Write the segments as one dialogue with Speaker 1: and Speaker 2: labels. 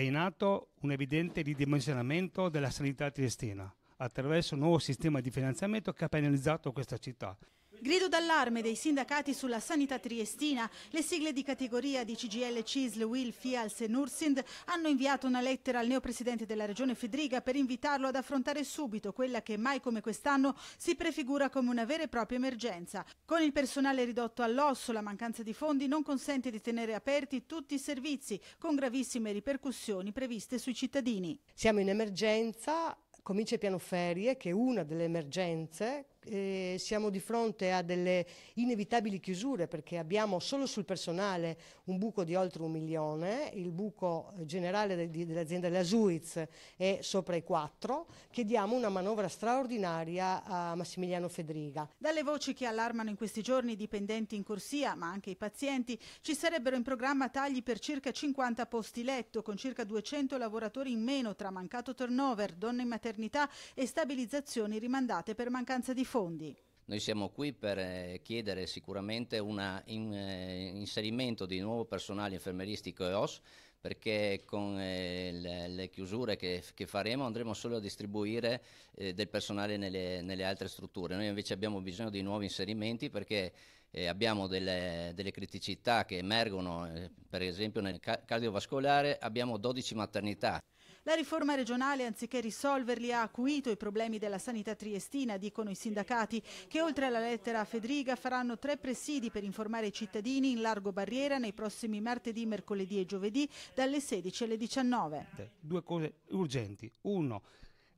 Speaker 1: è in atto un evidente ridimensionamento della sanità triestina attraverso un nuovo sistema di finanziamento che ha penalizzato questa città.
Speaker 2: Grido d'allarme dei sindacati sulla sanità triestina. Le sigle di categoria di CGL, CISL, WIL, FIALS e NURSIND hanno inviato una lettera al neopresidente della regione Fedriga per invitarlo ad affrontare subito quella che mai come quest'anno si prefigura come una vera e propria emergenza. Con il personale ridotto all'osso, la mancanza di fondi non consente di tenere aperti tutti i servizi, con gravissime ripercussioni previste sui cittadini. Siamo in emergenza, comincia il piano ferie, che è
Speaker 3: una delle emergenze eh, siamo di fronte a delle inevitabili chiusure perché abbiamo solo sul personale un buco di oltre un milione, il buco eh, generale de, de, dell'azienda Lasuiz è sopra i quattro, chiediamo una manovra straordinaria a Massimiliano Fedriga.
Speaker 2: Dalle voci che allarmano in questi giorni i dipendenti in corsia, ma anche i pazienti, ci sarebbero in programma tagli per circa 50 posti letto, con circa 200 lavoratori in meno tra mancato turnover, donne in maternità e stabilizzazioni rimandate per mancanza di fondi.
Speaker 4: Noi siamo qui per eh, chiedere sicuramente un in, eh, inserimento di nuovo personale infermeristico e OS perché con eh, le, le, chiusure che, che, faremo andremo solo a distribuire eh, del personale nelle, nelle, altre strutture. Noi invece abbiamo bisogno di nuovi inserimenti perché eh, abbiamo delle, delle, criticità che emergono, eh, per esempio nel cardiovascolare abbiamo 12 maternità.
Speaker 2: La riforma regionale, anziché risolverli, ha acuito i problemi della sanità triestina, dicono i sindacati, che oltre alla lettera a Federica faranno tre presidi per informare i cittadini in largo barriera nei prossimi martedì, mercoledì e giovedì dalle 16 alle 19.
Speaker 1: Due cose urgenti. Uno,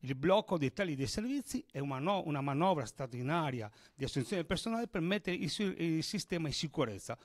Speaker 1: il blocco dei tagli dei servizi è una, no, una manovra straordinaria di assunzione del personale per mettere il, il sistema in sicurezza.